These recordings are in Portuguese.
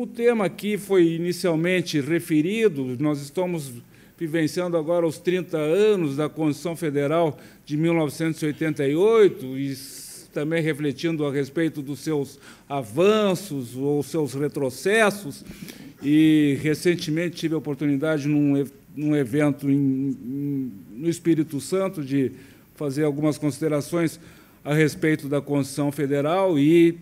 o tema aqui foi inicialmente referido, nós estamos vivenciando agora os 30 anos da Constituição Federal de 1988 e também refletindo a respeito dos seus avanços ou seus retrocessos. E recentemente tive a oportunidade, num, num evento em, em, no Espírito Santo, de fazer algumas considerações a respeito da Constituição Federal e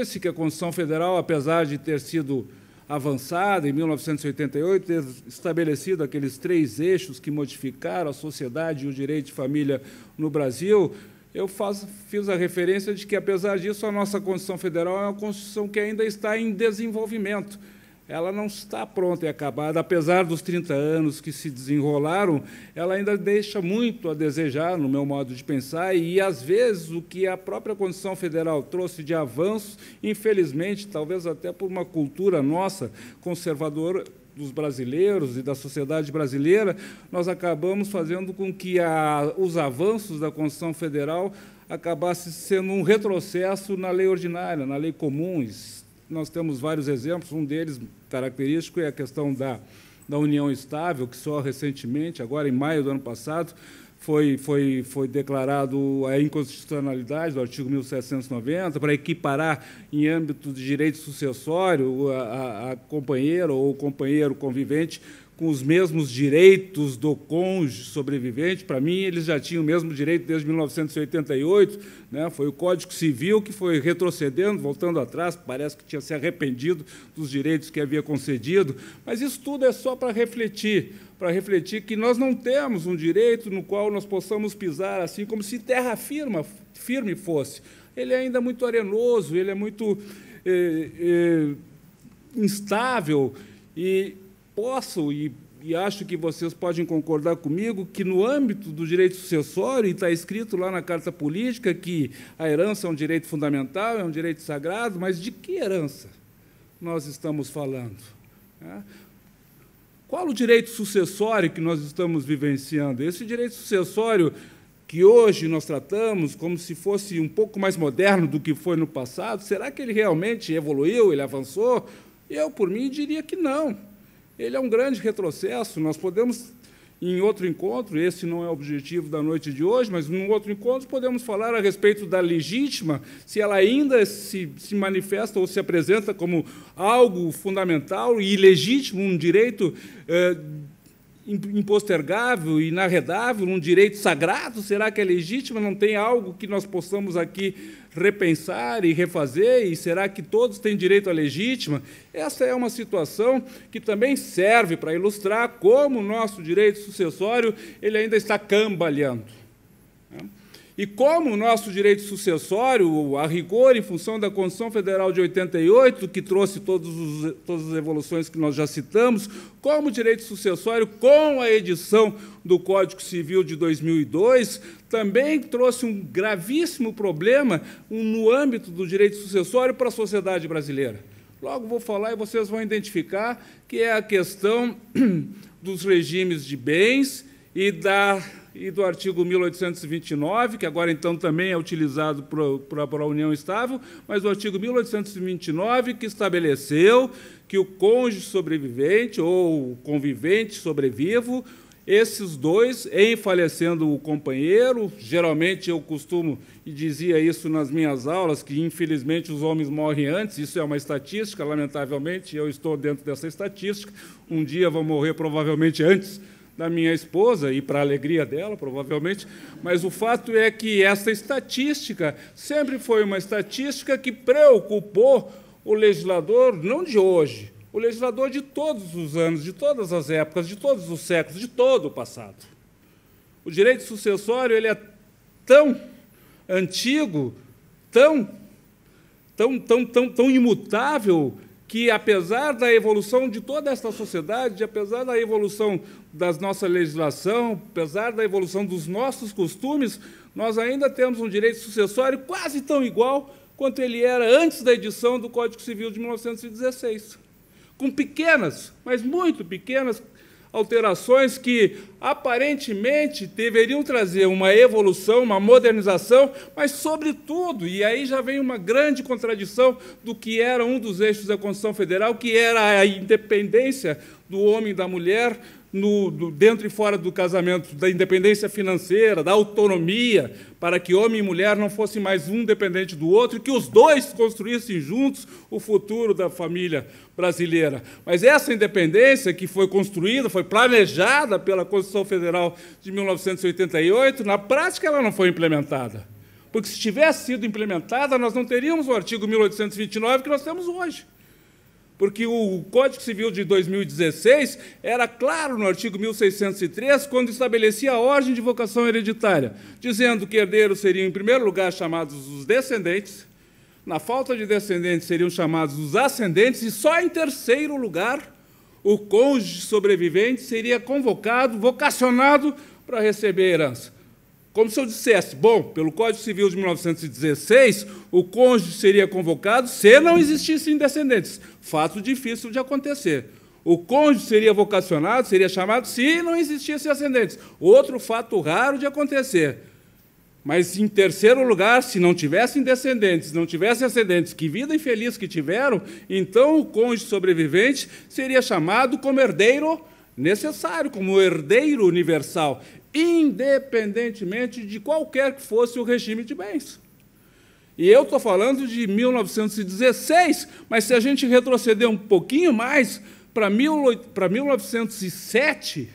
disse que a Constituição Federal, apesar de ter sido avançada em 1988, ter estabelecido aqueles três eixos que modificaram a sociedade e o direito de família no Brasil, eu fiz a referência de que, apesar disso, a nossa Constituição Federal é uma Constituição que ainda está em desenvolvimento ela não está pronta e acabada. Apesar dos 30 anos que se desenrolaram, ela ainda deixa muito a desejar, no meu modo de pensar, e, às vezes, o que a própria Constituição Federal trouxe de avanço, infelizmente, talvez até por uma cultura nossa conservadora, dos brasileiros e da sociedade brasileira, nós acabamos fazendo com que a, os avanços da Constituição Federal acabasse sendo um retrocesso na lei ordinária, na lei comum nós temos vários exemplos, um deles característico é a questão da, da união estável, que só recentemente, agora em maio do ano passado, foi, foi, foi declarado a inconstitucionalidade do artigo 1790 para equiparar em âmbito de direito sucessório a, a, a companheira ou companheiro convivente com os mesmos direitos do cônjuge sobrevivente. Para mim, eles já tinham o mesmo direito desde 1988. Né? Foi o Código Civil que foi retrocedendo, voltando atrás, parece que tinha se arrependido dos direitos que havia concedido. Mas isso tudo é só para refletir para refletir que nós não temos um direito no qual nós possamos pisar assim como se terra firma, firme fosse. Ele é ainda muito arenoso, ele é muito é, é, instável e posso e, e acho que vocês podem concordar comigo que no âmbito do direito sucessório está escrito lá na carta política que a herança é um direito fundamental, é um direito sagrado, mas de que herança nós estamos falando? É? Qual o direito sucessório que nós estamos vivenciando? Esse direito sucessório que hoje nós tratamos como se fosse um pouco mais moderno do que foi no passado, será que ele realmente evoluiu, ele avançou? Eu, por mim, diria que não ele é um grande retrocesso. Nós podemos, em outro encontro, esse não é o objetivo da noite de hoje, mas em outro encontro podemos falar a respeito da legítima, se ela ainda se, se manifesta ou se apresenta como algo fundamental e legítimo, um direito. Eh, impostergável, inarredável, um direito sagrado? Será que é legítimo? Não tem algo que nós possamos aqui repensar e refazer? E será que todos têm direito à legítima? Essa é uma situação que também serve para ilustrar como o nosso direito sucessório ele ainda está cambaleando. Né? E como o nosso direito sucessório, a rigor, em função da Constituição Federal de 88, que trouxe os, todas as evoluções que nós já citamos, como direito sucessório, com a edição do Código Civil de 2002, também trouxe um gravíssimo problema um, no âmbito do direito sucessório para a sociedade brasileira. Logo vou falar e vocês vão identificar que é a questão dos regimes de bens e da e do artigo 1829, que agora então também é utilizado para a união estável, mas o artigo 1829 que estabeleceu que o cônjuge sobrevivente ou o convivente sobrevivo, esses dois, em falecendo o companheiro, geralmente eu costumo e dizia isso nas minhas aulas que infelizmente os homens morrem antes, isso é uma estatística, lamentavelmente, eu estou dentro dessa estatística. Um dia vão morrer provavelmente antes da minha esposa e para a alegria dela, provavelmente, mas o fato é que essa estatística sempre foi uma estatística que preocupou o legislador, não de hoje, o legislador de todos os anos, de todas as épocas, de todos os séculos, de todo o passado. O direito sucessório ele é tão antigo, tão, tão, tão, tão, tão imutável que, apesar da evolução de toda esta sociedade, apesar da evolução da nossa legislação, apesar da evolução dos nossos costumes, nós ainda temos um direito sucessório quase tão igual quanto ele era antes da edição do Código Civil de 1916. Com pequenas, mas muito pequenas alterações que aparentemente deveriam trazer uma evolução, uma modernização, mas, sobretudo, e aí já vem uma grande contradição do que era um dos eixos da Constituição Federal, que era a independência do homem e da mulher no, do, dentro e fora do casamento, da independência financeira, da autonomia, para que homem e mulher não fossem mais um dependente do outro e que os dois construíssem juntos o futuro da família brasileira. Mas essa independência que foi construída, foi planejada pela Constituição Federal de 1988, na prática ela não foi implementada. Porque se tivesse sido implementada, nós não teríamos o artigo 1829 que nós temos hoje porque o Código Civil de 2016 era claro no artigo 1603, quando estabelecia a ordem de vocação hereditária, dizendo que herdeiros seriam, em primeiro lugar, chamados os descendentes, na falta de descendentes seriam chamados os ascendentes, e só em terceiro lugar, o cônjuge sobrevivente seria convocado, vocacionado para receber a herança. Como se eu dissesse, bom, pelo Código Civil de 1916, o cônjuge seria convocado se não existissem descendentes. Fato difícil de acontecer. O cônjuge seria vocacionado, seria chamado, se não existissem ascendentes. Outro fato raro de acontecer. Mas, em terceiro lugar, se não tivessem descendentes, não tivessem ascendentes, que vida infeliz que tiveram, então o cônjuge sobrevivente seria chamado como herdeiro necessário, como herdeiro universal independentemente de qualquer que fosse o regime de bens. E eu estou falando de 1916, mas se a gente retroceder um pouquinho mais para 1907,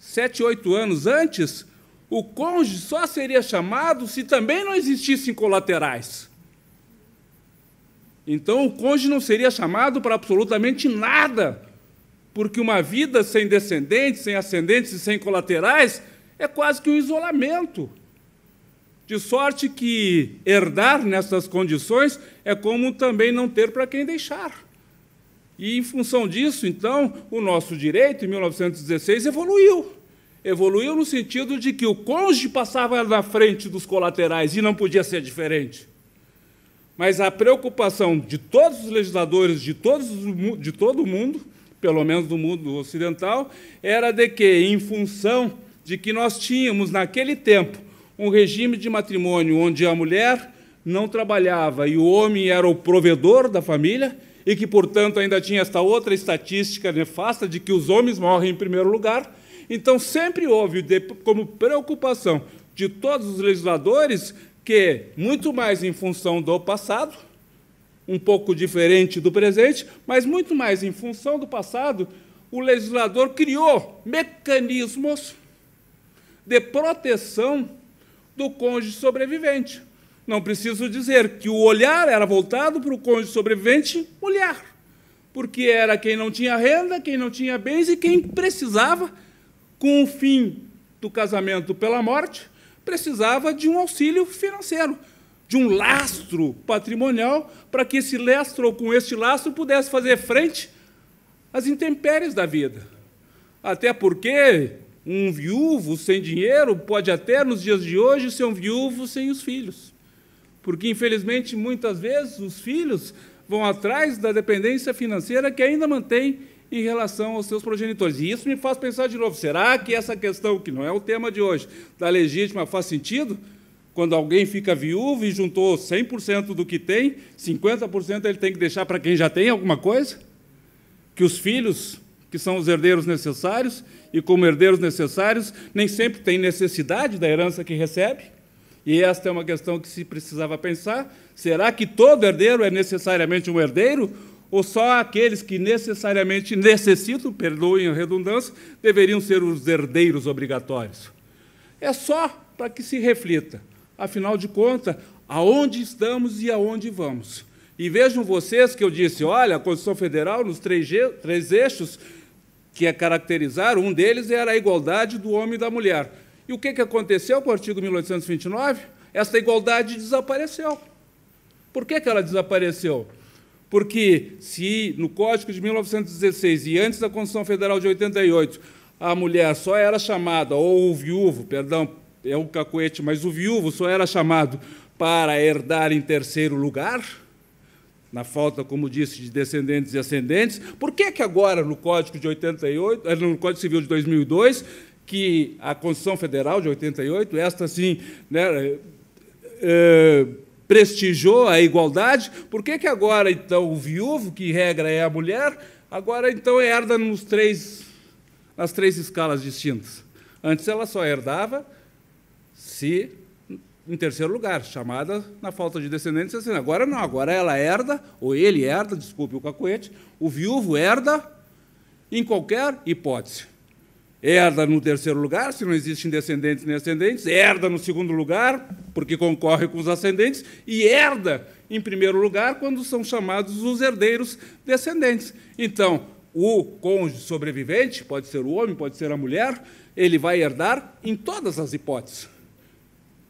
sete, oito anos antes, o cônjuge só seria chamado se também não existissem colaterais. Então o cônjuge não seria chamado para absolutamente nada porque uma vida sem descendentes, sem ascendentes e sem colaterais é quase que um isolamento. De sorte que herdar nessas condições é como também não ter para quem deixar. E em função disso, então, o nosso direito, em 1916, evoluiu. Evoluiu no sentido de que o cônjuge passava na frente dos colaterais e não podia ser diferente. Mas a preocupação de todos os legisladores, de, todos, de todo o mundo, pelo menos do mundo ocidental, era de que, em função de que nós tínhamos, naquele tempo, um regime de matrimônio onde a mulher não trabalhava e o homem era o provedor da família, e que, portanto, ainda tinha esta outra estatística nefasta de que os homens morrem em primeiro lugar. Então, sempre houve como preocupação de todos os legisladores que, muito mais em função do passado, um pouco diferente do presente, mas muito mais em função do passado, o legislador criou mecanismos de proteção do cônjuge sobrevivente. Não preciso dizer que o olhar era voltado para o cônjuge sobrevivente mulher, porque era quem não tinha renda, quem não tinha bens e quem precisava, com o fim do casamento pela morte, precisava de um auxílio financeiro de um lastro patrimonial para que esse lastro, ou com este lastro, pudesse fazer frente às intempéries da vida. Até porque um viúvo sem dinheiro pode até, nos dias de hoje, ser um viúvo sem os filhos. Porque, infelizmente, muitas vezes os filhos vão atrás da dependência financeira que ainda mantém em relação aos seus progenitores. E isso me faz pensar de novo: será que essa questão, que não é o tema de hoje, da legítima faz sentido? Quando alguém fica viúvo e juntou 100% do que tem, 50% ele tem que deixar para quem já tem alguma coisa? Que os filhos, que são os herdeiros necessários, e como herdeiros necessários, nem sempre têm necessidade da herança que recebe? E esta é uma questão que se precisava pensar. Será que todo herdeiro é necessariamente um herdeiro? Ou só aqueles que necessariamente necessitam, perdoem a redundância, deveriam ser os herdeiros obrigatórios? É só para que se reflita. Afinal de contas, aonde estamos e aonde vamos? E vejam vocês que eu disse, olha, a Constituição Federal, nos três, três eixos que a é caracterizaram, um deles era a igualdade do homem e da mulher. E o que, que aconteceu com o artigo 1829? Essa igualdade desapareceu. Por que, que ela desapareceu? Porque se no Código de 1916 e antes da Constituição Federal de 88, a mulher só era chamada, ou o viúvo, perdão, é um cacuete, mas o viúvo só era chamado para herdar em terceiro lugar, na falta, como disse, de descendentes e ascendentes. Por que, que agora, no Código de 88, eh, no Código Civil de 2002, que a Constituição Federal de 88, esta sim, né, é, prestigiou a igualdade, por que, que agora, então, o viúvo, que regra é a mulher, agora, então, herda nos três, nas três escalas distintas? Antes ela só herdava se em terceiro lugar, chamada na falta de descendentes, assim, agora não, agora ela herda, ou ele herda, desculpe o cacuete, o viúvo herda em qualquer hipótese. Herda no terceiro lugar, se não existem descendentes nem ascendentes, herda no segundo lugar, porque concorre com os ascendentes, e herda em primeiro lugar quando são chamados os herdeiros descendentes. Então, o cônjuge sobrevivente, pode ser o homem, pode ser a mulher, ele vai herdar em todas as hipóteses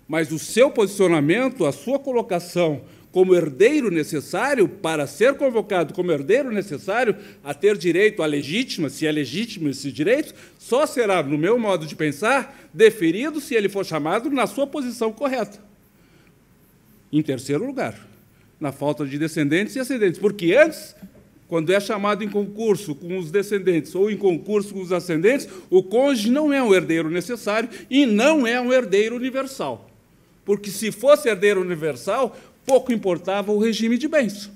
mas o seu posicionamento, a sua colocação como herdeiro necessário, para ser convocado como herdeiro necessário a ter direito à legítima, se é legítimo esse direito, só será, no meu modo de pensar, deferido se ele for chamado na sua posição correta. Em terceiro lugar, na falta de descendentes e ascendentes, porque antes quando é chamado em concurso com os descendentes ou em concurso com os ascendentes, o cônjuge não é um herdeiro necessário e não é um herdeiro universal. Porque se fosse herdeiro universal, pouco importava o regime de bens.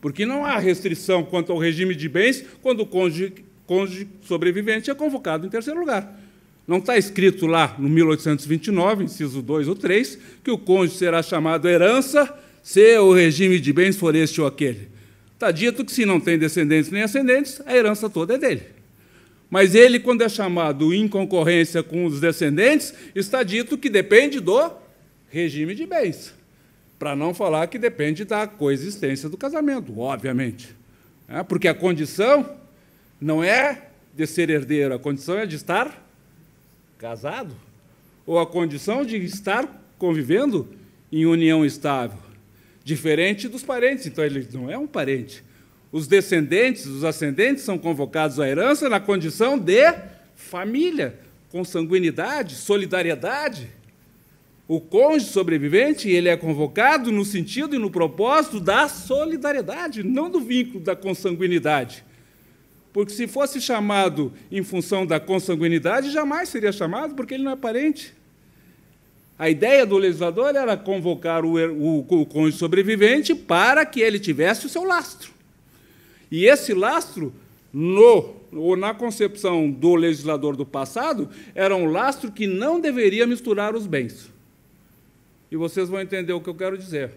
Porque não há restrição quanto ao regime de bens quando o cônjuge, cônjuge sobrevivente é convocado em terceiro lugar. Não está escrito lá no 1829, inciso 2 ou 3, que o cônjuge será chamado herança se o regime de bens for este ou aquele. Está dito que, se não tem descendentes nem ascendentes, a herança toda é dele. Mas ele, quando é chamado em concorrência com os descendentes, está dito que depende do regime de bens. Para não falar que depende da coexistência do casamento, obviamente. É, porque a condição não é de ser herdeiro, a condição é de estar casado. Ou a condição de estar convivendo em união estável. Diferente dos parentes, então ele não é um parente. Os descendentes, os ascendentes são convocados à herança na condição de família, consanguinidade, solidariedade o cônjuge sobrevivente, ele é convocado no sentido e no propósito da solidariedade, não do vínculo da consanguinidade. Porque se fosse chamado em função da consanguinidade, jamais seria chamado, porque ele não é parente. A ideia do legislador era convocar o, o, o cônjuge sobrevivente para que ele tivesse o seu lastro. E esse lastro, no ou na concepção do legislador do passado, era um lastro que não deveria misturar os bens e vocês vão entender o que eu quero dizer.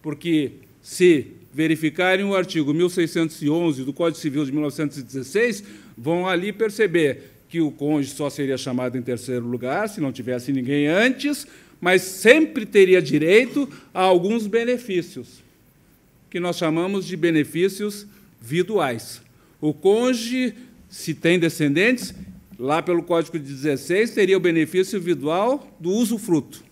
Porque se verificarem o artigo 1611 do Código Civil de 1916, vão ali perceber que o cônjuge só seria chamado em terceiro lugar se não tivesse ninguém antes, mas sempre teria direito a alguns benefícios, que nós chamamos de benefícios viduais. O cônjuge, se tem descendentes, lá pelo Código de 16, teria o benefício vidual do usufruto.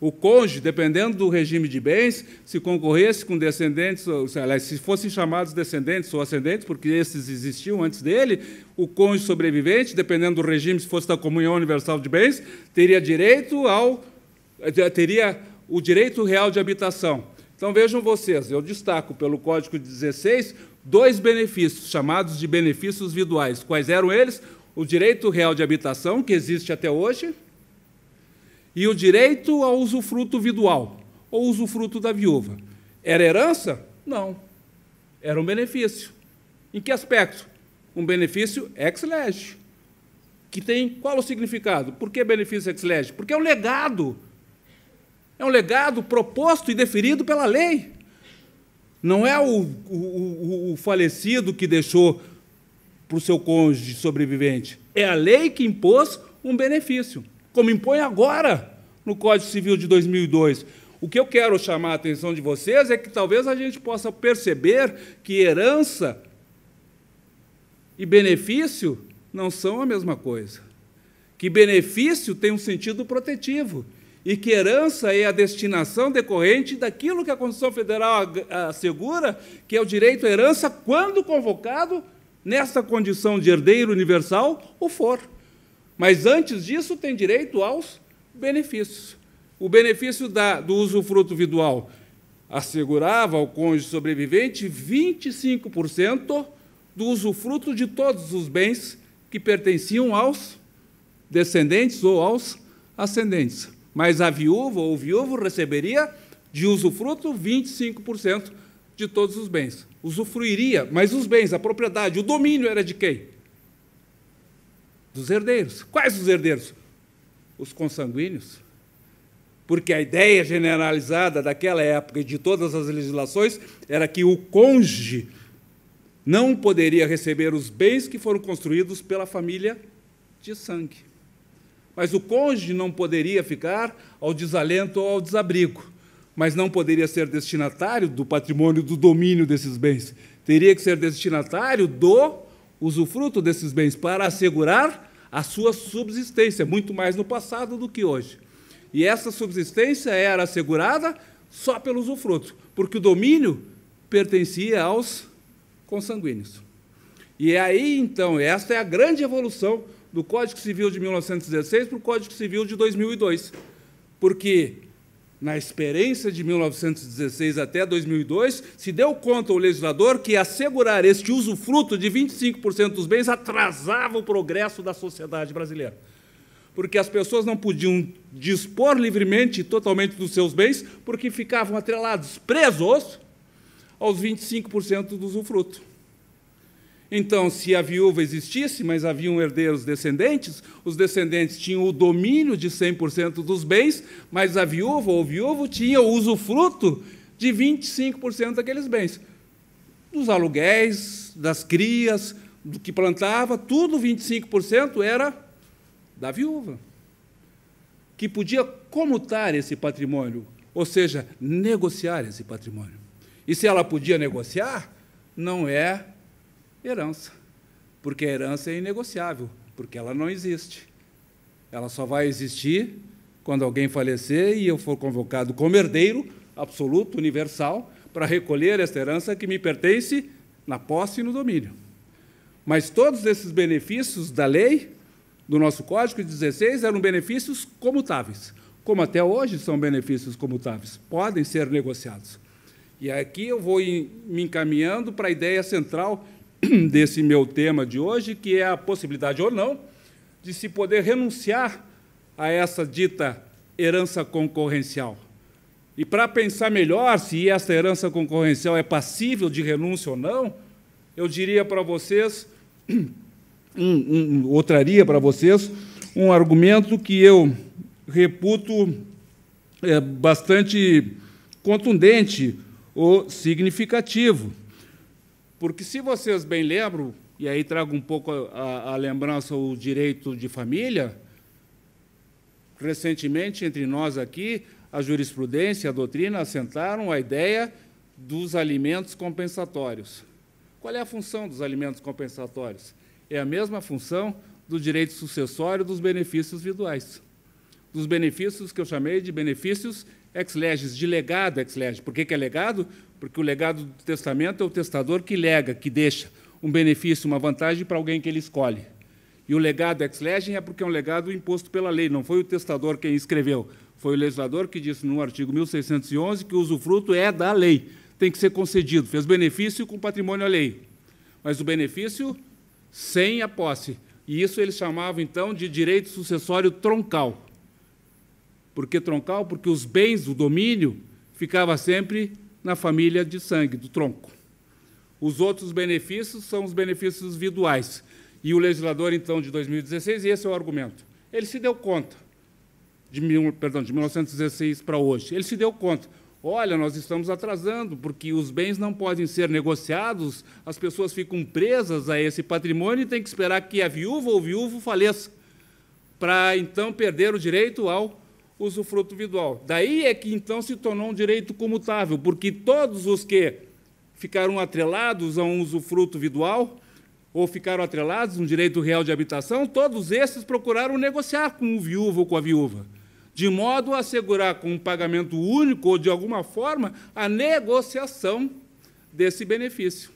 O cônjuge, dependendo do regime de bens, se concorresse com descendentes, ou, se fossem chamados descendentes ou ascendentes, porque esses existiam antes dele, o cônjuge sobrevivente, dependendo do regime, se fosse da comunhão universal de bens, teria direito ao teria o direito real de habitação. Então vejam vocês, eu destaco pelo Código 16 dois benefícios chamados de benefícios individuais. Quais eram eles? O direito real de habitação que existe até hoje, e o direito ao usufruto vidual ou usufruto da viúva. Era herança? Não. Era um benefício. Em que aspecto? Um benefício ex lege. Que tem qual o significado? Por que benefício ex lege? Porque é um legado. É um legado proposto e definido pela lei. Não é o, o, o falecido que deixou para o seu cônjuge sobrevivente. É a lei que impôs um benefício como impõe agora no Código Civil de 2002. O que eu quero chamar a atenção de vocês é que talvez a gente possa perceber que herança e benefício não são a mesma coisa. Que benefício tem um sentido protetivo e que herança é a destinação decorrente daquilo que a Constituição Federal assegura, que é o direito à herança quando convocado nesta condição de herdeiro universal ou for. Mas antes disso, tem direito aos benefícios. O benefício da, do usufruto vidual assegurava ao cônjuge sobrevivente 25% do usufruto de todos os bens que pertenciam aos descendentes ou aos ascendentes. Mas a viúva ou o viúvo receberia de usufruto 25% de todos os bens. Usufruiria, mas os bens, a propriedade, o domínio era de quem? dos herdeiros. Quais os herdeiros? Os consanguíneos. Porque a ideia generalizada daquela época e de todas as legislações era que o cônjuge não poderia receber os bens que foram construídos pela família de sangue. Mas o cônjuge não poderia ficar ao desalento ou ao desabrigo, mas não poderia ser destinatário do patrimônio do domínio desses bens. Teria que ser destinatário do usufruto desses bens para assegurar a sua subsistência, muito mais no passado do que hoje. E essa subsistência era assegurada só pelo usufruto, porque o domínio pertencia aos consanguíneos. E é aí, então, esta é a grande evolução do Código Civil de 1916 para o Código Civil de 2002. Porque na experiência de 1916 até 2002, se deu conta o legislador que assegurar este usufruto de 25% dos bens atrasava o progresso da sociedade brasileira. Porque as pessoas não podiam dispor livremente e totalmente dos seus bens, porque ficavam atrelados, presos aos 25% do usufruto. Então, se a viúva existisse, mas haviam herdeiros descendentes, os descendentes tinham o domínio de 100% dos bens, mas a viúva ou o viúvo tinha o usufruto de 25% daqueles bens. Dos aluguéis, das crias, do que plantava, tudo 25% era da viúva, que podia comutar esse patrimônio, ou seja, negociar esse patrimônio. E se ela podia negociar, não é herança. Porque a herança é inegociável, porque ela não existe. Ela só vai existir quando alguém falecer e eu for convocado como herdeiro absoluto, universal, para recolher essa herança que me pertence na posse e no domínio. Mas todos esses benefícios da lei, do nosso Código 16, eram benefícios comutáveis, como até hoje são benefícios comutáveis, podem ser negociados. E aqui eu vou me encaminhando para a ideia central desse meu tema de hoje, que é a possibilidade ou não de se poder renunciar a essa dita herança concorrencial. E para pensar melhor se essa herança concorrencial é passível de renúncia ou não, eu diria para vocês, um, um, ou traria para vocês, um argumento que eu reputo é, bastante contundente ou significativo. Porque, se vocês bem lembram, e aí trago um pouco a, a lembrança o direito de família, recentemente, entre nós aqui, a jurisprudência, a doutrina assentaram a ideia dos alimentos compensatórios. Qual é a função dos alimentos compensatórios? É a mesma função do direito sucessório dos benefícios individuais, dos benefícios que eu chamei de benefícios ex legis de legado ex legis. Por que, que é legado? Porque o legado do testamento é o testador que lega, que deixa um benefício, uma vantagem para alguém que ele escolhe. E o legado ex legis é porque é um legado imposto pela lei, não foi o testador quem escreveu, foi o legislador que disse no artigo 1611 que o usufruto é da lei, tem que ser concedido. Fez benefício com patrimônio alheio, mas o benefício sem a posse. E isso eles chamavam então de direito sucessório troncal porque troncal, porque os bens, o domínio, ficava sempre na família de sangue, do tronco. Os outros benefícios são os benefícios individuais. E o legislador, então, de 2016, e esse é o argumento, ele se deu conta, de, mil, perdão, de 1916 para hoje, ele se deu conta. Olha, nós estamos atrasando, porque os bens não podem ser negociados, as pessoas ficam presas a esse patrimônio e tem que esperar que a viúva ou o viúvo faleça, para então perder o direito ao usufruto individual. Daí é que então se tornou um direito comutável, porque todos os que ficaram atrelados a um usufruto individual ou ficaram atrelados a um direito real de habitação, todos esses procuraram negociar com o viúvo ou com a viúva, de modo a assegurar com um pagamento único ou de alguma forma a negociação desse benefício.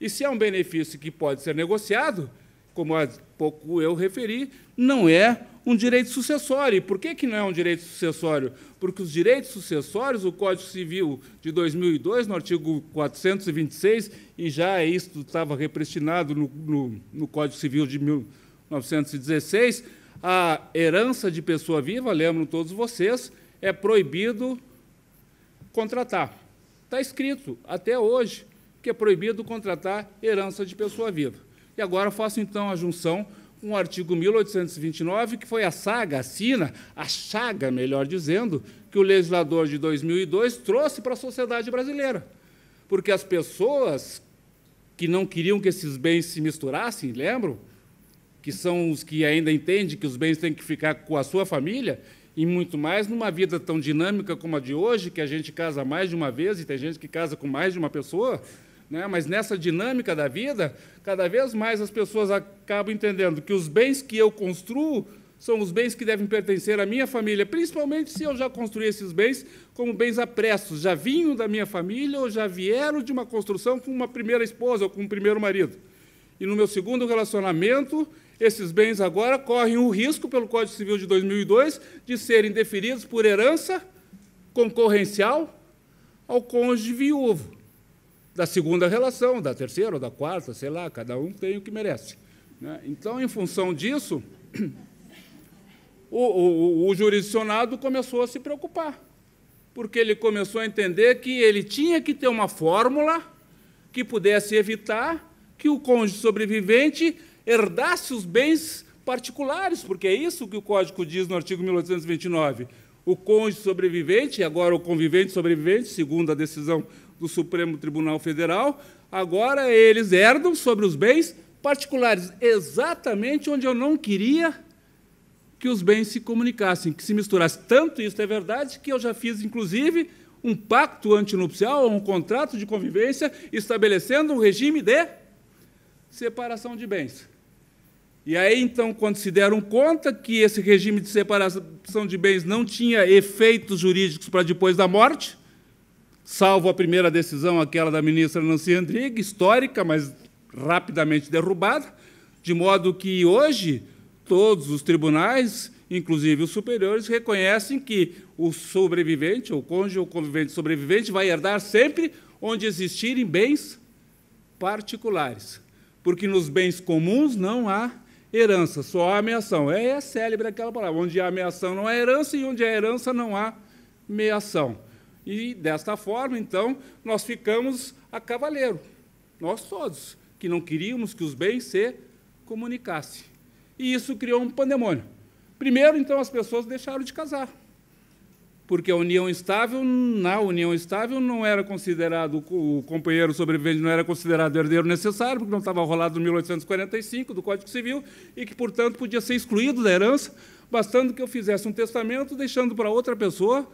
E se é um benefício que pode ser negociado, como há pouco eu referi, não é um direito sucessório. E por que, que não é um direito sucessório? Porque os direitos sucessórios, o Código Civil de 2002, no artigo 426, e já é isso estava represtinado no, no, no Código Civil de 1916, a herança de pessoa viva, lembram todos vocês, é proibido contratar. Está escrito até hoje que é proibido contratar herança de pessoa viva. E agora faço então a junção um artigo 1829, que foi a saga, a sina, a chaga, melhor dizendo, que o legislador de 2002 trouxe para a sociedade brasileira. Porque as pessoas que não queriam que esses bens se misturassem, lembram? Que são os que ainda entendem que os bens têm que ficar com a sua família, e muito mais numa vida tão dinâmica como a de hoje, que a gente casa mais de uma vez e tem gente que casa com mais de uma pessoa né? Mas nessa dinâmica da vida, cada vez mais as pessoas acabam entendendo que os bens que eu construo são os bens que devem pertencer à minha família, principalmente se eu já construí esses bens como bens apressos, já vinham da minha família ou já vieram de uma construção com uma primeira esposa ou com um primeiro marido. E no meu segundo relacionamento, esses bens agora correm o risco, pelo Código Civil de 2002, de serem deferidos por herança concorrencial ao cônjuge viúvo da segunda relação, da terceira ou da quarta, sei lá, cada um tem o que merece. Né? Então, em função disso, o, o, o, jurisdicionado começou a se preocupar, porque ele começou a entender que ele tinha que ter uma fórmula que pudesse evitar que o cônjuge sobrevivente herdasse os bens particulares, porque é isso que o Código diz no artigo 1829. O cônjuge sobrevivente, agora o convivente sobrevivente, segundo a decisão do Supremo Tribunal Federal, agora eles herdam sobre os bens particulares, exatamente onde eu não queria que os bens se comunicassem, que se misturassem. Tanto isso é verdade que eu já fiz, inclusive, um pacto antinupcial, um contrato de convivência, estabelecendo um regime de separação de bens. E aí, então, quando se deram conta que esse regime de separação de bens não tinha efeitos jurídicos para depois da morte, salvo a primeira decisão, aquela da ministra Nancy Andrighi, histórica, mas rapidamente derrubada, de modo que hoje todos os tribunais, inclusive os superiores, reconhecem que o sobrevivente, ou cônjuge ou convivente sobrevivente, vai herdar sempre onde existirem bens particulares, porque nos bens comuns não há herança, só há ameação. É, é célebre aquela palavra, onde há ameação não há herança e onde há herança não há meação. E desta forma, então, nós ficamos a cavaleiro, nós todos, que não queríamos que os bens se comunicassem. E isso criou um pandemônio. Primeiro, então, as pessoas deixaram de casar, porque a união estável, na união estável, não era considerado, o companheiro sobrevivente não era considerado herdeiro necessário, porque não estava rolado no 1845 do Código Civil, e que, portanto, podia ser excluído da herança, bastando que eu fizesse um testamento deixando para outra pessoa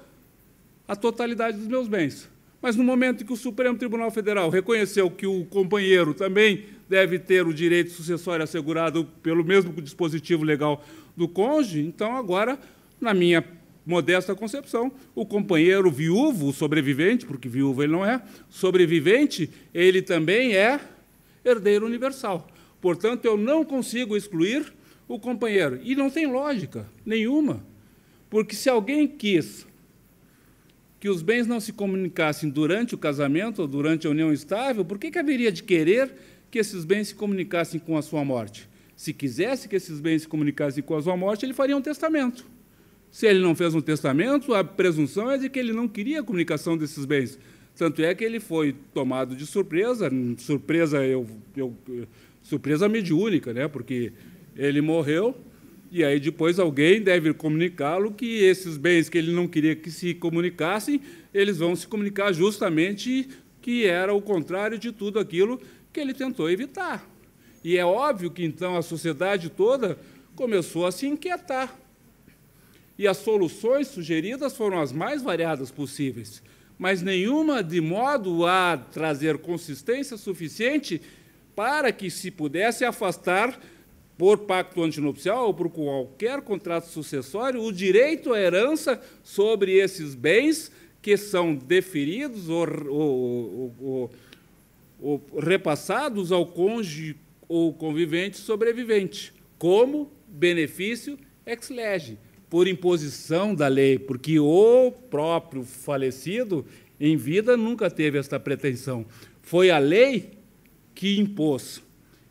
a totalidade dos meus bens. Mas no momento em que o Supremo Tribunal Federal reconheceu que o companheiro também deve ter o direito sucessório assegurado pelo mesmo dispositivo legal do cônjuge, então agora, na minha modesta concepção, o companheiro viúvo, sobrevivente, porque viúvo ele não é, sobrevivente, ele também é herdeiro universal. Portanto, eu não consigo excluir o companheiro. E não tem lógica nenhuma, porque se alguém quis que os bens não se comunicassem durante o casamento ou durante a união estável, por que, que haveria de querer que esses bens se comunicassem com a sua morte? Se quisesse que esses bens se comunicassem com a sua morte, ele faria um testamento. Se ele não fez um testamento, a presunção é de que ele não queria a comunicação desses bens. Tanto é que ele foi tomado de surpresa, surpresa eu, eu surpresa mediúnica, né? Porque ele morreu e aí depois alguém deve comunicá-lo que esses bens que ele não queria que se comunicassem, eles vão se comunicar justamente que era o contrário de tudo aquilo que ele tentou evitar. E é óbvio que então a sociedade toda começou a se inquietar. E as soluções sugeridas foram as mais variadas possíveis, mas nenhuma de modo a trazer consistência suficiente para que se pudesse afastar por pacto antinupcial ou por qualquer contrato sucessório, o direito à herança sobre esses bens que são deferidos ou, ou, ou, ou repassados ao cônjuge ou convivente sobrevivente, como benefício ex lege, por imposição da lei, porque o próprio falecido em vida nunca teve esta pretensão. Foi a lei que impôs.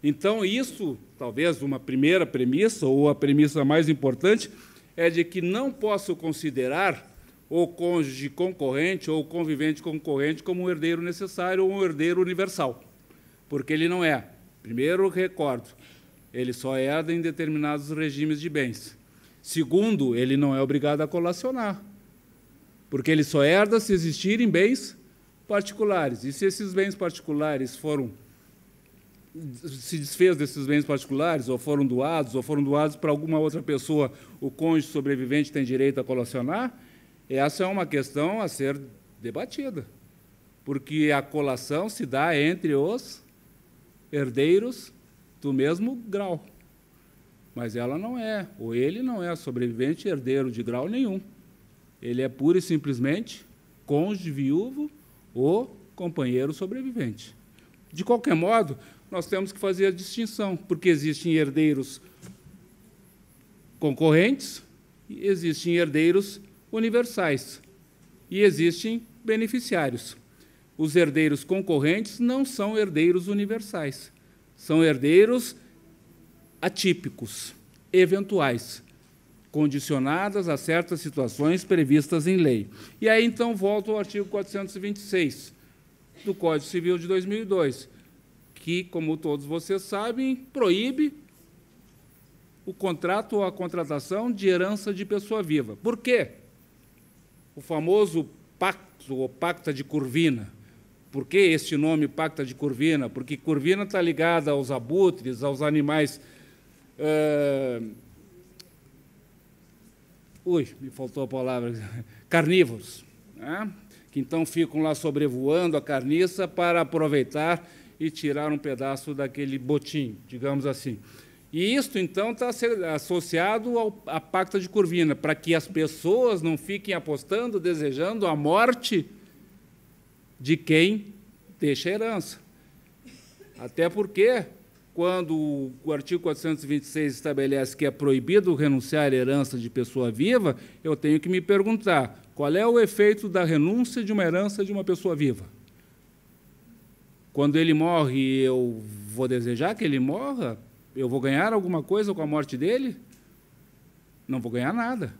Então, isso talvez uma primeira premissa, ou a premissa mais importante, é de que não posso considerar o cônjuge concorrente ou convivente concorrente como um herdeiro necessário ou um herdeiro universal, porque ele não é. Primeiro, recordo, ele só herda em determinados regimes de bens. Segundo, ele não é obrigado a colacionar, porque ele só herda se existirem bens particulares. E se esses bens particulares foram se desfez desses bens particulares, ou foram doados, ou foram doados para alguma outra pessoa, o cônjuge sobrevivente tem direito a colacionar, essa é uma questão a ser debatida, porque a colação se dá entre os herdeiros do mesmo grau, mas ela não é, ou ele não é sobrevivente herdeiro de grau nenhum. Ele é pura e simplesmente cônjuge viúvo ou companheiro sobrevivente. De qualquer modo, nós temos que fazer a distinção, porque existem herdeiros concorrentes, existem herdeiros universais e existem beneficiários. Os herdeiros concorrentes não são herdeiros universais, são herdeiros atípicos, eventuais, condicionadas a certas situações previstas em lei. E aí então volto ao artigo 426 do Código Civil de 2002 que, como todos vocês sabem, proíbe o contrato ou a contratação de herança de pessoa viva. Por quê? O famoso pacto ou pacta de Curvina. Por que este nome pacta de Curvina? Porque Curvina está ligada aos abutres, aos animais. Uh... Ui, me faltou a palavra. Carnívoros. Né? Que então ficam lá sobrevoando a carniça para aproveitar e tirar um pedaço daquele botim, digamos assim. E isto, então, está associado ao, à pacta de Curvina, para que as pessoas não fiquem apostando, desejando a morte de quem deixa a herança. Até porque, quando o artigo 426 estabelece que é proibido renunciar à herança de pessoa viva, eu tenho que me perguntar qual é o efeito da renúncia de uma herança de uma pessoa viva. Quando ele morre, eu vou desejar que ele morra? Eu vou ganhar alguma coisa com a morte dele? Não vou ganhar nada.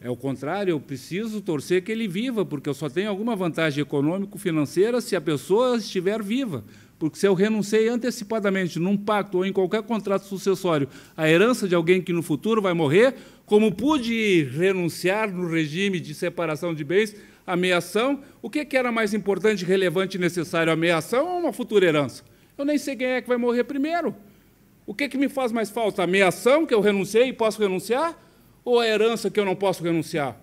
É o contrário, eu preciso torcer que ele viva, porque eu só tenho alguma vantagem econômico-financeira se a pessoa estiver viva. Porque se eu renunciei antecipadamente num pacto ou em qualquer contrato sucessório à herança de alguém que no futuro vai morrer, como pude renunciar no regime de separação de bens ameação. O que, que era mais importante, relevante e necessário, ameação ou uma futura herança? Eu nem sei quem é que vai morrer primeiro. O que, que me faz mais falta? A ameação que eu renunciei e posso renunciar? Ou a herança que eu não posso renunciar?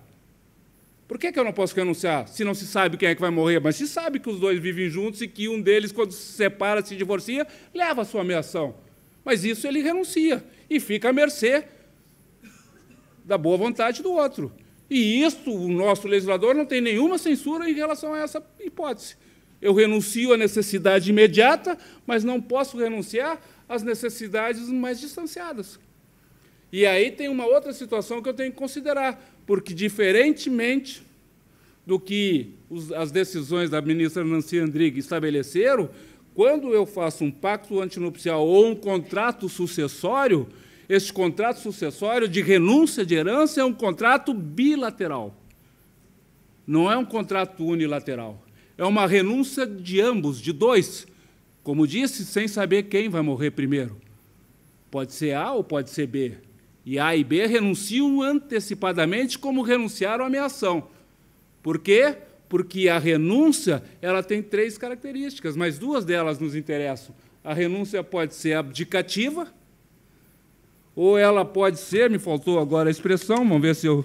Por que, que eu não posso renunciar se não se sabe quem é que vai morrer? Mas se sabe que os dois vivem juntos e que um deles, quando se separa, se divorcia, leva a sua ameação. Mas isso ele renuncia e fica à mercê da boa vontade do outro. E isso o nosso legislador não tem nenhuma censura em relação a essa hipótese. Eu renuncio à necessidade imediata, mas não posso renunciar às necessidades mais distanciadas. E aí tem uma outra situação que eu tenho que considerar, porque, diferentemente do que os, as decisões da ministra Nancy Andrighi estabeleceram, quando eu faço um pacto antinupcial ou um contrato sucessório, esse contrato sucessório de renúncia de herança é um contrato bilateral. Não é um contrato unilateral. É uma renúncia de ambos, de dois. Como disse, sem saber quem vai morrer primeiro. Pode ser A ou pode ser B. E A e B renunciam antecipadamente como renunciaram à meação. Por quê? Porque a renúncia ela tem três características, mas duas delas nos interessam. A renúncia pode ser abdicativa, ou ela pode ser, me faltou agora a expressão, vamos ver se eu.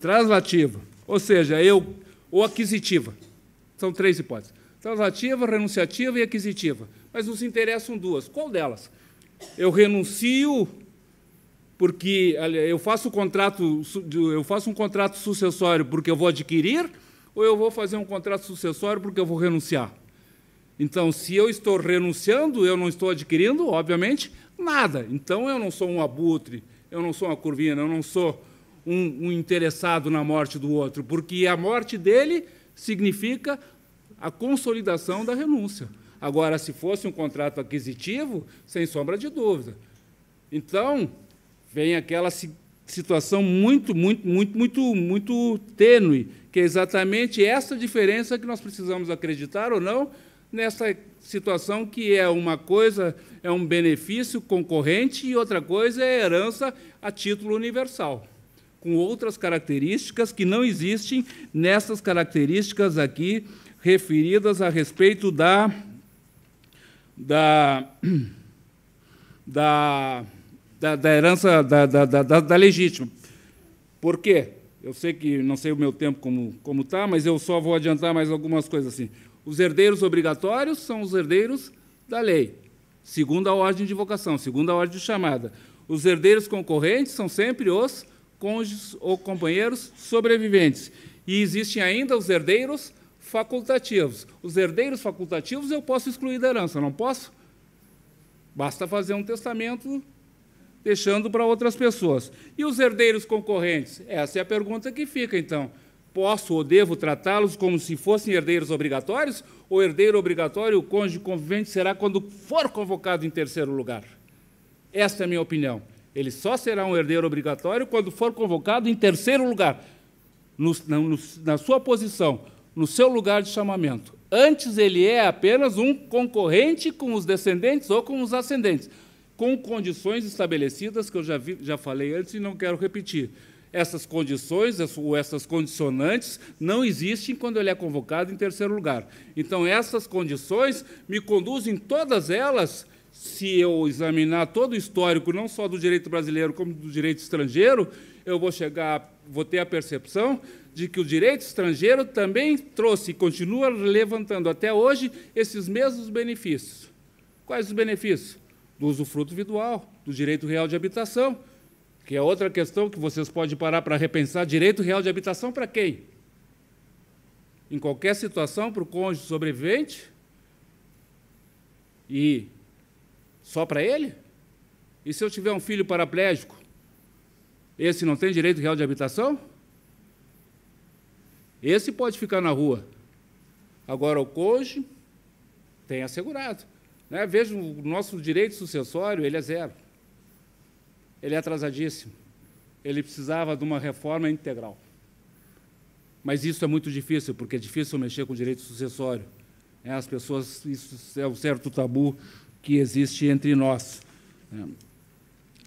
Translativa. Ou seja, eu. Ou aquisitiva. São três hipóteses: translativa, renunciativa e aquisitiva. Mas nos interessam duas. Qual delas? Eu renuncio porque eu faço, um contrato, eu faço um contrato sucessório porque eu vou adquirir, ou eu vou fazer um contrato sucessório porque eu vou renunciar? Então, se eu estou renunciando, eu não estou adquirindo, obviamente, Nada. Então eu não sou um abutre, eu não sou uma curvina, eu não sou um, um interessado na morte do outro, porque a morte dele significa a consolidação da renúncia. Agora, se fosse um contrato aquisitivo, sem sombra de dúvida. Então, vem aquela situação muito, muito, muito, muito, muito tênue, que é exatamente essa diferença que nós precisamos acreditar ou não nessa situação que é uma coisa, é um benefício concorrente e outra coisa é herança a título universal, com outras características que não existem nessas características aqui referidas a respeito da da da, da, da herança da, da, da, da legítima. Por quê? Eu sei que não sei o meu tempo como como tá, mas eu só vou adiantar mais algumas coisas assim. Os herdeiros obrigatórios são os herdeiros da lei, segundo a ordem de vocação, segundo a ordem de chamada. Os herdeiros concorrentes são sempre os cônjuges ou companheiros sobreviventes. E existem ainda os herdeiros facultativos. Os herdeiros facultativos eu posso excluir da herança, não posso? Basta fazer um testamento deixando para outras pessoas. E os herdeiros concorrentes? Essa é a pergunta que fica, então posso ou devo tratá-los como se fossem herdeiros obrigatórios? O herdeiro obrigatório, o cônjuge convivente, será quando for convocado em terceiro lugar. Esta é a minha opinião. Ele só será um herdeiro obrigatório quando for convocado em terceiro lugar, no, na, no, na sua posição, no seu lugar de chamamento. Antes, ele é apenas um concorrente com os descendentes ou com os ascendentes, com condições estabelecidas que eu já, vi, já falei antes e não quero repetir essas condições ou essas condicionantes não existem quando ele é convocado em terceiro lugar. Então, essas condições me conduzem todas elas se eu examinar todo o histórico, não só do direito brasileiro, como do direito estrangeiro, eu vou chegar, vou ter a percepção de que o direito estrangeiro também trouxe e continua levantando até hoje esses mesmos benefícios. Quais os benefícios? Do usufruto individual, do direito real de habitação, que é outra questão que vocês podem parar para repensar, direito real de habitação para quem? Em qualquer situação, para o cônjuge sobrevivente? E só para ele? E se eu tiver um filho paraplégico, esse não tem direito real de habitação? Esse pode ficar na rua. Agora, o cônjuge tem assegurado. Né? Veja, o nosso direito sucessório ele é zero ele é atrasadíssimo. Ele precisava de uma reforma integral. Mas isso é muito difícil, porque é difícil mexer com o direito sucessório. É, as pessoas, isso é um certo tabu que existe entre nós. Né.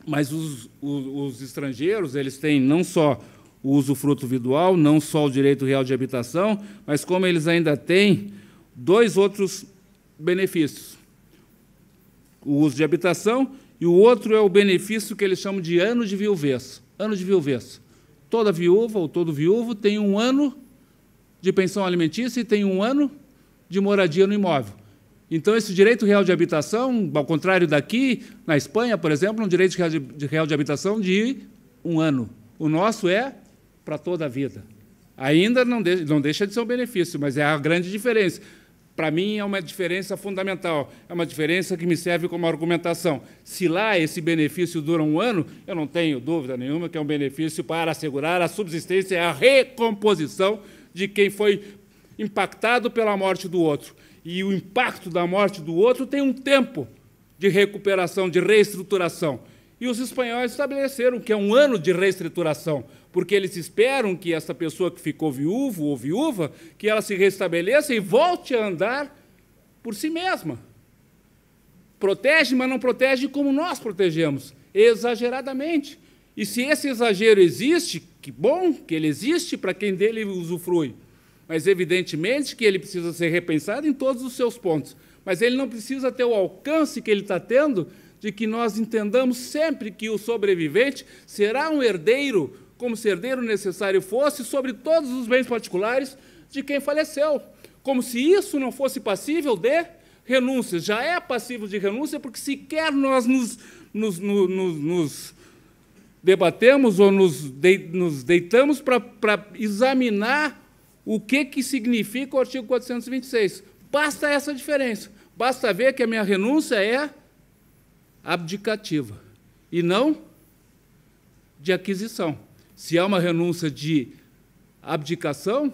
Mas os, os, os estrangeiros, eles têm não só o usufruto individual, não só o direito real de habitação, mas como eles ainda têm dois outros benefícios. O uso de habitação e o outro é o benefício que eles chamam de ano de viuvez. Ano de viuvez. Toda viúva ou todo viúvo tem um ano de pensão alimentícia e tem um ano de moradia no imóvel. Então, esse direito real de habitação, ao contrário daqui, na Espanha, por exemplo, é um direito real de habitação de um ano. O nosso é para toda a vida. Ainda não, não deixa de ser um benefício, mas é a grande diferença para mim é uma diferença fundamental, é uma diferença que me serve como argumentação. Se lá esse benefício dura um ano, eu não tenho dúvida nenhuma que é um benefício para assegurar a subsistência e a recomposição de quem foi impactado pela morte do outro. E o impacto da morte do outro tem um tempo de recuperação, de reestruturação. E os espanhóis estabeleceram que é um ano de reestruturação porque eles esperam que essa pessoa que ficou viúvo ou viúva, que ela se restabeleça e volte a andar por si mesma. Protege, mas não protege como nós protegemos, exageradamente. E se esse exagero existe, que bom que ele existe para quem dele usufrui. Mas evidentemente que ele precisa ser repensado em todos os seus pontos. Mas ele não precisa ter o alcance que ele está tendo de que nós entendamos sempre que o sobrevivente será um herdeiro como se herdeiro necessário fosse, sobre todos os bens particulares de quem faleceu. Como se isso não fosse passível de renúncia. Já é passível de renúncia, porque sequer nós nos, nos, nos, nos debatemos ou nos, de, nos deitamos para examinar o que, que significa o artigo 426. Basta essa diferença. Basta ver que a minha renúncia é abdicativa e não de aquisição. Se há uma renúncia de abdicação,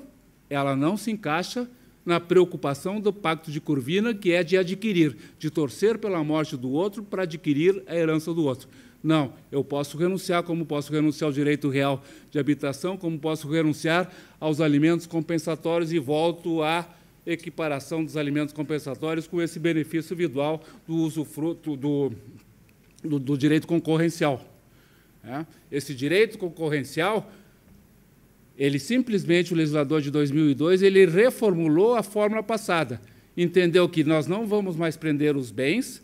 ela não se encaixa na preocupação do pacto de Curvina, que é de adquirir, de torcer pela morte do outro para adquirir a herança do outro. Não, eu posso renunciar, como posso renunciar ao direito real de habitação, como posso renunciar aos alimentos compensatórios e volto à equiparação dos alimentos compensatórios com esse benefício individual do usufruto do, do, do direito concorrencial. Né? Esse direito concorrencial, ele simplesmente, o legislador de 2002, ele reformulou a fórmula passada. Entendeu que nós não vamos mais prender os bens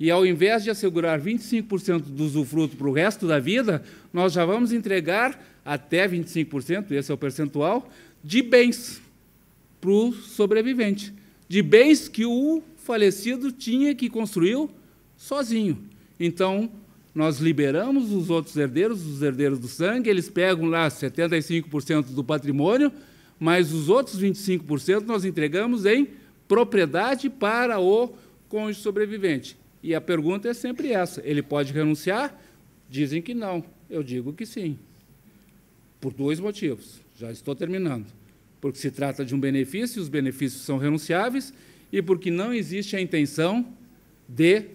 e, ao invés de assegurar 25% do usufruto para o resto da vida, nós já vamos entregar até 25%, esse é o percentual, de bens para o sobrevivente. De bens que o falecido tinha que construiu sozinho. Então, nós liberamos os outros herdeiros, os herdeiros do sangue, eles pegam lá 75% do patrimônio, mas os outros 25% nós entregamos em propriedade para o cônjuge sobrevivente. E a pergunta é sempre essa: ele pode renunciar? Dizem que não. Eu digo que sim. Por dois motivos. Já estou terminando. Porque se trata de um benefício, os benefícios são renunciáveis, e porque não existe a intenção de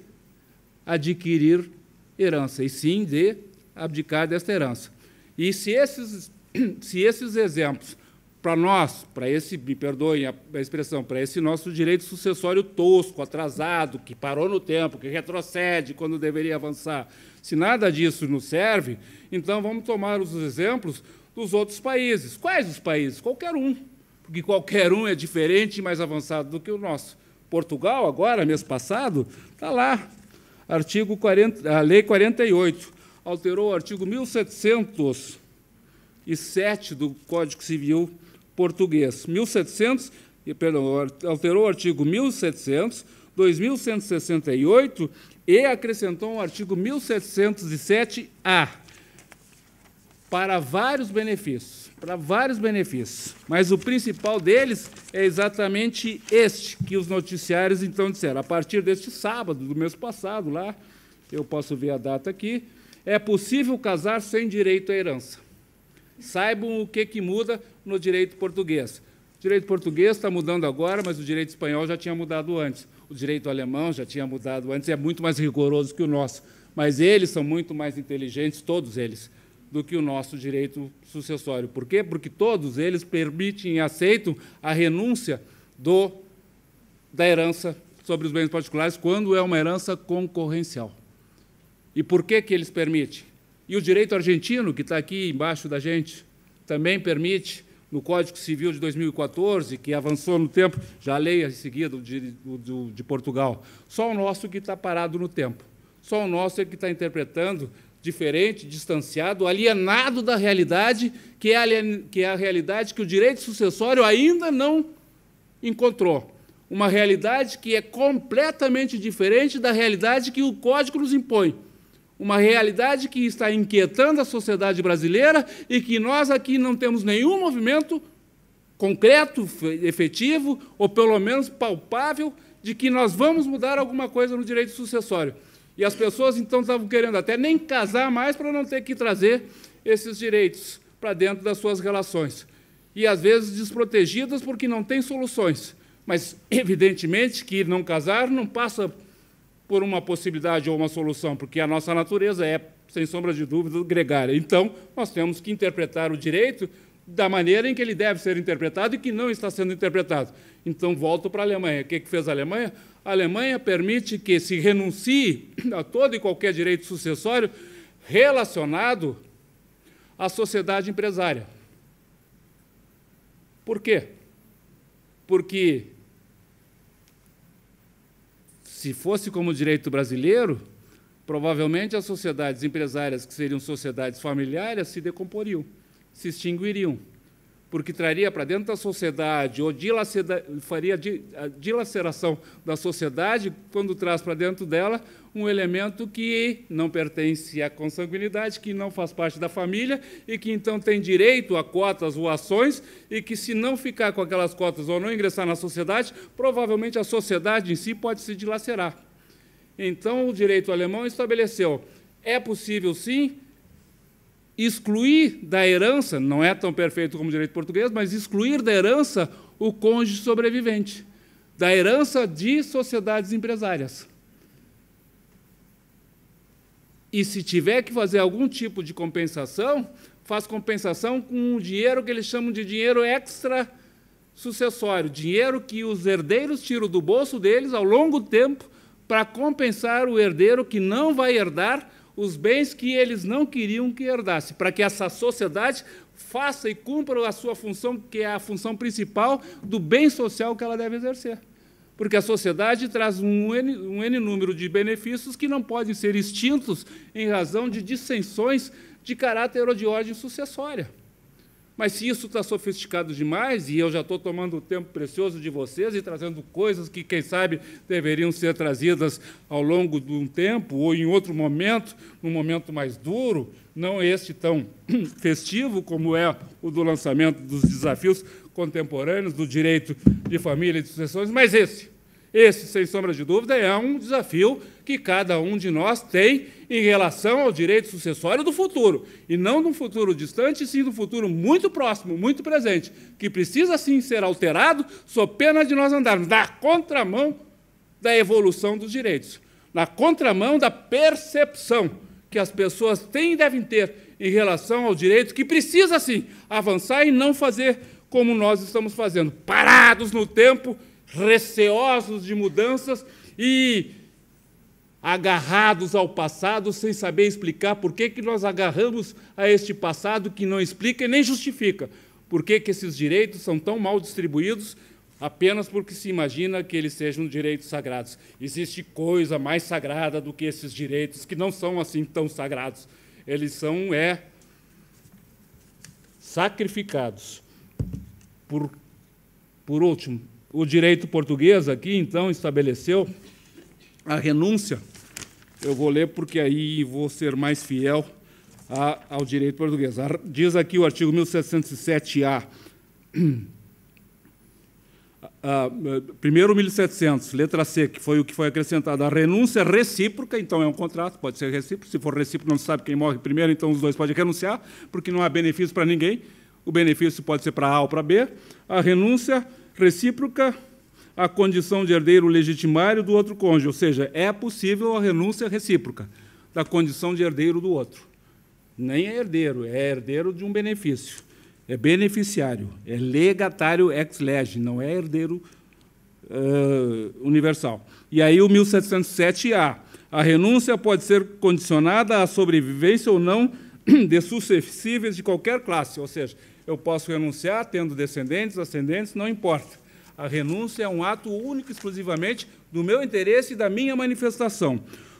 adquirir herança, e sim de abdicar desta herança. E se esses, se esses exemplos, para nós, para esse, me perdoem a, a expressão, para esse nosso direito sucessório tosco, atrasado, que parou no tempo, que retrocede quando deveria avançar, se nada disso nos serve, então vamos tomar os exemplos dos outros países. Quais os países? Qualquer um. Porque qualquer um é diferente e mais avançado do que o nosso. Portugal, agora, mês passado, está lá, artigo 40, a Lei 48 alterou o artigo 1707 do Código Civil português. 1700, perdão, alterou o artigo 1700, 2168 e acrescentou o artigo 1707-A para vários benefícios, para vários benefícios. Mas o principal deles é exatamente este que os noticiários então disseram. A partir deste sábado do mês passado, lá eu posso ver a data aqui, é possível casar sem direito à herança. Saibam o que que muda no direito português. O direito português está mudando agora, mas o direito espanhol já tinha mudado antes. O direito alemão já tinha mudado antes, é muito mais rigoroso que o nosso. Mas eles são muito mais inteligentes, todos eles do que o nosso direito sucessório. Por quê? Porque todos eles permitem e aceitam a renúncia do, da herança sobre os bens particulares quando é uma herança concorrencial. E por que, que eles permitem? E o direito argentino, que está aqui embaixo da gente, também permite, no Código Civil de 2014, que avançou no tempo, já leia em seguida de, de, de Portugal, só o nosso que está parado no tempo. Só o nosso é que está interpretando diferente, distanciado, alienado da realidade, que é, alien... que é a realidade que o direito sucessório ainda não encontrou. Uma realidade que é completamente diferente da realidade que o Código nos impõe. Uma realidade que está inquietando a sociedade brasileira e que nós aqui não temos nenhum movimento concreto, efetivo, ou pelo menos palpável, de que nós vamos mudar alguma coisa no direito sucessório. E as pessoas então estavam querendo até nem casar mais para não ter que trazer esses direitos para dentro das suas relações. E às vezes desprotegidas porque não tem soluções. Mas evidentemente que não casar não passa por uma possibilidade ou uma solução, porque a nossa natureza é, sem sombra de dúvida, gregária. Então, nós temos que interpretar o direito da maneira em que ele deve ser interpretado e que não está sendo interpretado. Então, volto para a Alemanha. O que, que fez a Alemanha? A Alemanha permite que se renuncie a todo e qualquer direito sucessório relacionado à sociedade empresária. Por quê? Porque se fosse como o direito brasileiro, provavelmente as sociedades empresárias que seriam sociedades familiares se decomporiam se extinguiriam, porque traria para dentro da sociedade, ou faria a dilaceração da sociedade, quando traz para dentro dela um elemento que não pertence à consanguinidade, que não faz parte da família e que então tem direito a cotas ou ações, e que se não ficar com aquelas cotas ou não ingressar na sociedade, provavelmente a sociedade em si pode se dilacerar. Então, o direito alemão estabeleceu: é possível sim excluir da herança, não é tão perfeito como o direito português, mas excluir da herança o cônjuge sobrevivente, da herança de sociedades empresárias. E se tiver que fazer algum tipo de compensação, faz compensação com o dinheiro que eles chamam de dinheiro extra sucessório, dinheiro que os herdeiros tiram do bolso deles ao longo do tempo para compensar o herdeiro que não vai herdar os bens que eles não queriam que herdasse, para que essa sociedade faça e cumpra a sua função, que é a função principal do bem social que ela deve exercer. Porque a sociedade traz um N, um N número de benefícios que não podem ser extintos em razão de dissensões de caráter ou de ordem sucessória. Mas se isso está sofisticado demais, e eu já estou tomando o tempo precioso de vocês e trazendo coisas que, quem sabe, deveriam ser trazidas ao longo de um tempo ou em outro momento, num momento mais duro, não este tão festivo como é o do lançamento dos desafios contemporâneos do direito de família e de sucessões, mas esse esse, sem sombra de dúvida, é um desafio que cada um de nós tem em relação ao direito sucessório do futuro, e não de um futuro distante, sim de um futuro muito próximo, muito presente, que precisa sim ser alterado, sob pena de nós andarmos na contramão da evolução dos direitos, na contramão da percepção que as pessoas têm e devem ter em relação ao direito, que precisa sim avançar e não fazer como nós estamos fazendo, parados no tempo receosos de mudanças e agarrados ao passado sem saber explicar por que, que nós agarramos a este passado que não explica e nem justifica. Por que, que esses direitos são tão mal distribuídos apenas porque se imagina que eles sejam direitos sagrados. Existe coisa mais sagrada do que esses direitos, que não são assim tão sagrados. Eles são, é, sacrificados. Por, por último, o direito português aqui, então, estabeleceu a renúncia. Eu vou ler porque aí vou ser mais fiel a, ao direito português. diz aqui o artigo 1707-A. primeiro 1700, letra C, que foi o que foi acrescentado. A renúncia é recíproca, então é um contrato, pode ser recíproco. Se for recíproco, não se sabe quem morre primeiro, então os dois podem renunciar, porque não há benefício para ninguém. O benefício pode ser para A ou para B. A renúncia recíproca à condição de herdeiro legitimário do outro cônjuge, ou seja, é possível a renúncia recíproca da condição de herdeiro do outro. Nem é herdeiro, é herdeiro de um benefício. É beneficiário, é legatário ex lege, não é herdeiro uh, universal. E aí o 1707A. A renúncia pode ser condicionada à sobrevivência ou não de sucessíveis de qualquer classe, ou seja, eu posso renunciar tendo descendentes, ascendentes, não importa. A renúncia é um ato único e exclusivamente do meu interesse e da minha manifestação,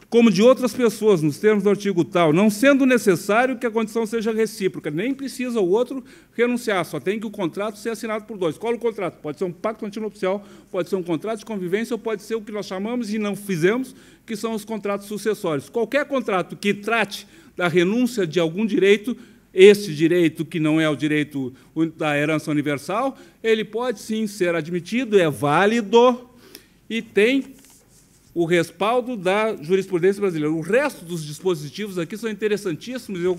como de outras pessoas, nos termos do artigo tal, não sendo necessário que a condição seja recíproca, nem precisa o outro renunciar, só tem que o contrato ser assinado por dois. Qual o contrato? Pode ser um pacto antinupcial, pode ser um contrato de convivência, ou pode ser o que nós chamamos e não fizemos, que são os contratos sucessórios. Qualquer contrato que trate da renúncia de algum direito este direito, que não é o direito da herança universal, ele pode sim ser admitido, é válido e tem o respaldo da jurisprudência brasileira. O resto dos dispositivos aqui são interessantíssimos, eu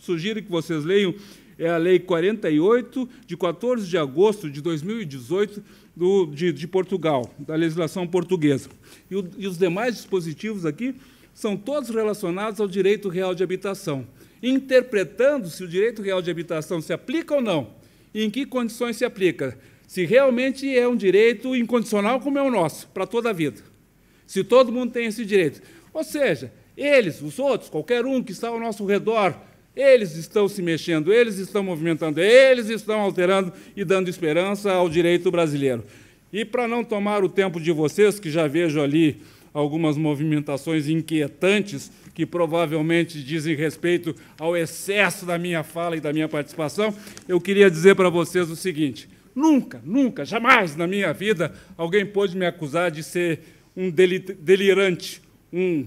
sugiro que vocês leiam é a Lei 48, de 14 de agosto de 2018, do, de, de Portugal, da legislação portuguesa. E, o, e os demais dispositivos aqui são todos relacionados ao direito real de habitação interpretando se o direito real de habitação se aplica ou não, e em que condições se aplica, se realmente é um direito incondicional como é o nosso, para toda a vida, se todo mundo tem esse direito. Ou seja, eles, os outros, qualquer um que está ao nosso redor, eles estão se mexendo, eles estão movimentando, eles estão alterando e dando esperança ao direito brasileiro. E para não tomar o tempo de vocês, que já vejo ali algumas movimentações inquietantes que provavelmente dizem respeito ao excesso da minha fala e da minha participação, eu queria dizer para vocês o seguinte: nunca, nunca, jamais na minha vida alguém pôde me acusar de ser um delirante, um,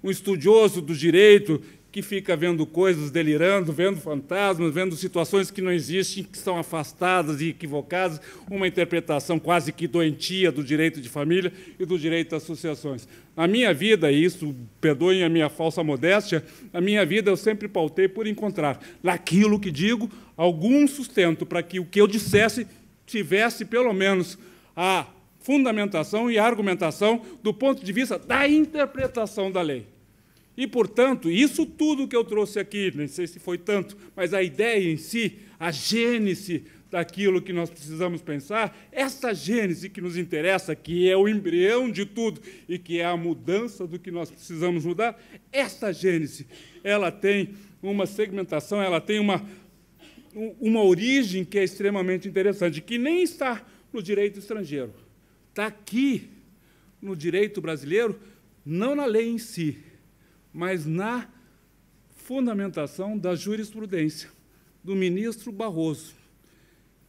um estudioso do direito que fica vendo coisas, delirando, vendo fantasmas, vendo situações que não existem, que são afastadas e equivocadas, uma interpretação quase que doentia do direito de família e do direito às associações. Na minha vida, e isso perdoem a minha falsa modéstia, na minha vida eu sempre pautei por encontrar, naquilo que digo, algum sustento para que o que eu dissesse tivesse pelo menos a fundamentação e a argumentação do ponto de vista da interpretação da lei. E, portanto, isso tudo que eu trouxe aqui, nem sei se foi tanto, mas a ideia em si, a gênese daquilo que nós precisamos pensar, essa gênese que nos interessa, que é o embrião de tudo e que é a mudança do que nós precisamos mudar, essa gênese, ela tem uma segmentação, ela tem uma, uma origem que é extremamente interessante, que nem está no direito estrangeiro, está aqui no direito brasileiro, não na lei em si, mas na fundamentação da jurisprudência do ministro Barroso.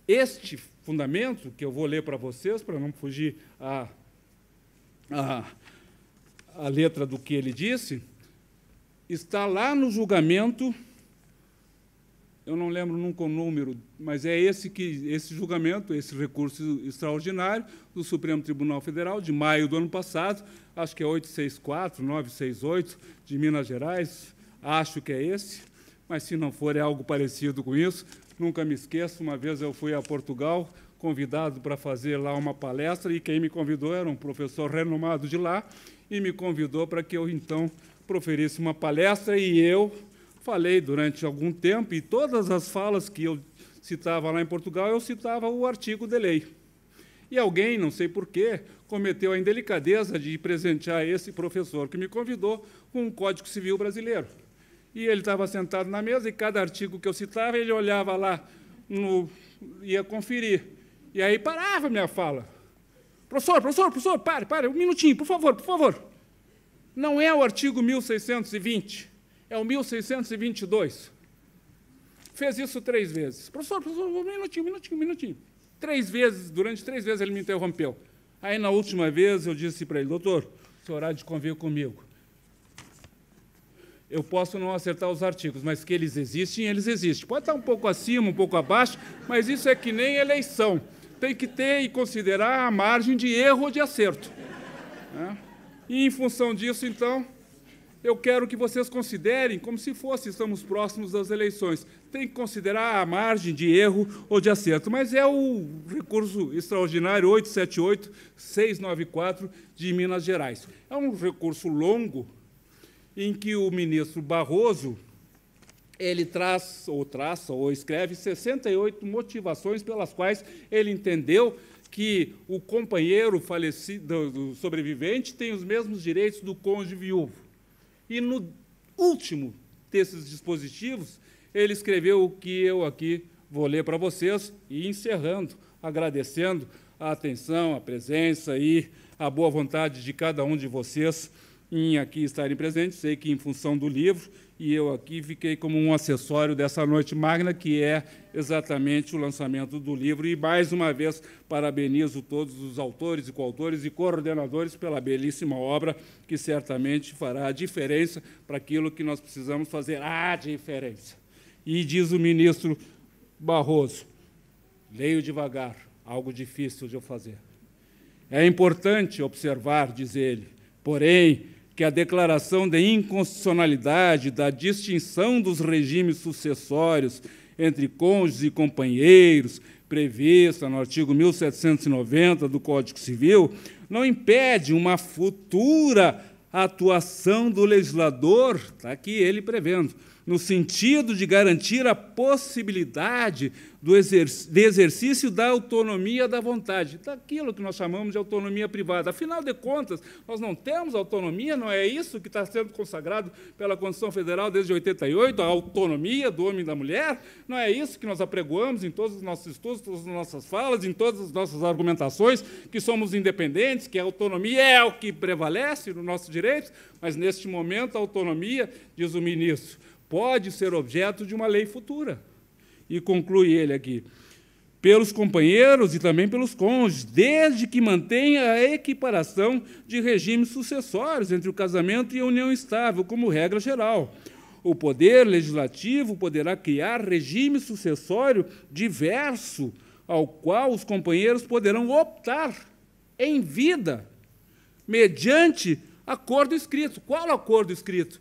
Este fundamento, que eu vou ler para vocês, para não fugir a, a, a letra do que ele disse, está lá no julgamento eu não lembro nunca o número, mas é esse que esse julgamento, esse recurso extraordinário do Supremo Tribunal Federal de maio do ano passado, acho que é 864, 968 de Minas Gerais, acho que é esse, mas se não for é algo parecido com isso. Nunca me esqueço, uma vez eu fui a Portugal convidado para fazer lá uma palestra e quem me convidou era um professor renomado de lá e me convidou para que eu então proferisse uma palestra e eu falei durante algum tempo, e todas as falas que eu citava lá em Portugal, eu citava o artigo de lei. E alguém, não sei porquê, cometeu a indelicadeza de presentear esse professor que me convidou com um Código Civil brasileiro. E ele estava sentado na mesa e cada artigo que eu citava, ele olhava lá, no, ia conferir. E aí parava minha fala. Professor, professor, professor, pare, pare, um minutinho, por favor, por favor. Não é o artigo 1620 é o 1622. Fez isso três vezes. Professor, professor, um minutinho, um minutinho, um minutinho. Três vezes, durante três vezes ele me interrompeu. Aí, na última vez, eu disse para ele, doutor, o senhor há de convir comigo. Eu posso não acertar os artigos, mas que eles existem, eles existem. Pode estar um pouco acima, um pouco abaixo, mas isso é que nem eleição. Tem que ter e considerar a margem de erro ou de acerto. Né? E, em função disso, então, eu quero que vocês considerem como se fosse estamos próximos das eleições. Tem que considerar a margem de erro ou de acerto, mas é o recurso extraordinário 878 694 de Minas Gerais. É um recurso longo em que o ministro Barroso ele traz ou traça ou escreve 68 motivações pelas quais ele entendeu que o companheiro falecido, sobrevivente tem os mesmos direitos do cônjuge viúvo. E no último desses dispositivos, ele escreveu o que eu aqui vou ler para vocês e encerrando, agradecendo a atenção, a presença e a boa vontade de cada um de vocês em aqui estarem presentes, sei que em função do livro, e eu aqui fiquei como um acessório dessa noite magna, que é exatamente o lançamento do livro. E, mais uma vez, parabenizo todos os autores e coautores e coordenadores pela belíssima obra, que certamente fará a diferença para aquilo que nós precisamos fazer a diferença. E diz o ministro Barroso, leio devagar, algo difícil de eu fazer. É importante observar, diz ele, porém, que a declaração de inconstitucionalidade da distinção dos regimes sucessórios entre cônjuges e companheiros, prevista no artigo 1790 do Código Civil, não impede uma futura atuação do legislador, está aqui ele prevendo, no sentido de garantir a possibilidade do exerc de exercício da autonomia da vontade, daquilo que nós chamamos de autonomia privada. Afinal de contas, nós não temos autonomia, não é isso que está sendo consagrado pela Constituição Federal desde 88, a autonomia do homem e da mulher? Não é isso que nós apregoamos em todos os nossos estudos, todas as nossas falas, em todas as nossas argumentações, que somos independentes, que a autonomia é o que prevalece no nosso direito. mas neste momento a autonomia, diz o ministro, pode ser objeto de uma lei futura. E conclui ele aqui: pelos companheiros e também pelos cônjuges, desde que mantenha a equiparação de regimes sucessórios entre o casamento e a união estável, como regra geral. O poder legislativo poderá criar regime sucessório diverso, ao qual os companheiros poderão optar em vida, mediante acordo escrito. Qual acordo escrito?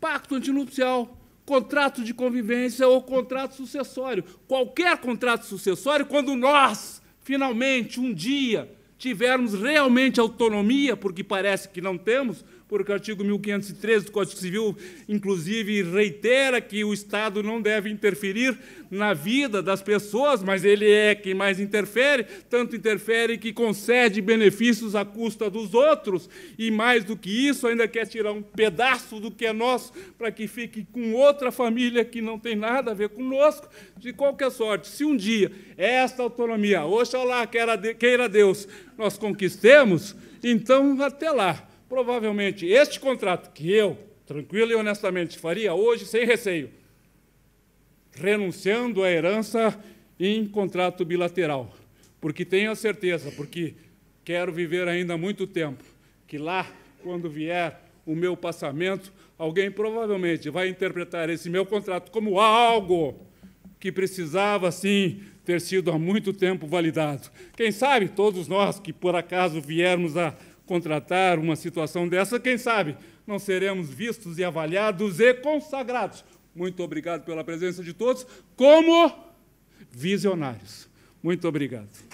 pacto antinupcial, contrato de convivência ou contrato sucessório. Qualquer contrato sucessório, quando nós, finalmente, um dia, tivermos realmente autonomia, porque parece que não temos, porque o artigo 1513 do Código Civil, inclusive, reitera que o Estado não deve interferir na vida das pessoas, mas ele é quem mais interfere, tanto interfere que concede benefícios à custa dos outros, e mais do que isso, ainda quer tirar um pedaço do que é nosso para que fique com outra família que não tem nada a ver conosco. De qualquer sorte, se um dia esta autonomia, oxalá queira Deus, nós conquistemos, então até lá. Provavelmente este contrato que eu, tranquilo e honestamente, faria hoje sem receio, renunciando à herança em contrato bilateral. Porque tenho a certeza, porque quero viver ainda muito tempo, que lá, quando vier o meu passamento, alguém provavelmente vai interpretar esse meu contrato como algo que precisava, sim, ter sido há muito tempo validado. Quem sabe todos nós que por acaso viermos a contratar uma situação dessa, quem sabe não seremos vistos e avaliados e consagrados. Muito obrigado pela presença de todos, como visionários. Muito obrigado.